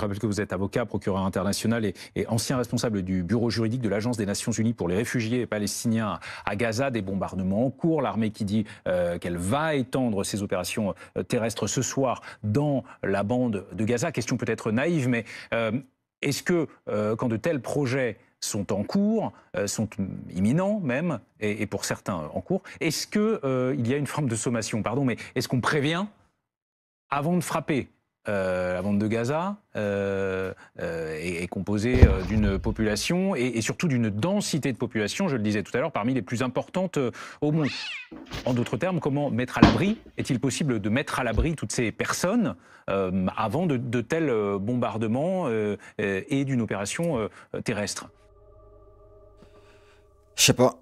Je rappelle que vous êtes avocat, procureur international et, ancien responsable du bureau juridique de l'Agence des Nations Unies pour les réfugiés palestiniens à Gaza. Des bombardements en cours, l'armée qui dit euh, qu'elle va étendre ses opérations euh, terrestres ce soir dans la bande de Gaza. Question peut-être naïve, mais euh, est-ce que quand de tels projets sont en cours, sont imminents même, et, pour certains en cours, est-ce qu'il y a une forme de sommation Pardon, mais est-ce qu'on prévient avant de frapper euh, la bande de Gaza euh, euh, est, composée d'une population et, surtout d'une densité de population, je le disais tout à l'heure, parmi les plus importantes au monde. En d'autres termes, comment mettre à l'abri Est-il possible de mettre à l'abri toutes ces personnes avant de, de, tels bombardements et d'une opération terrestre Je sais pas.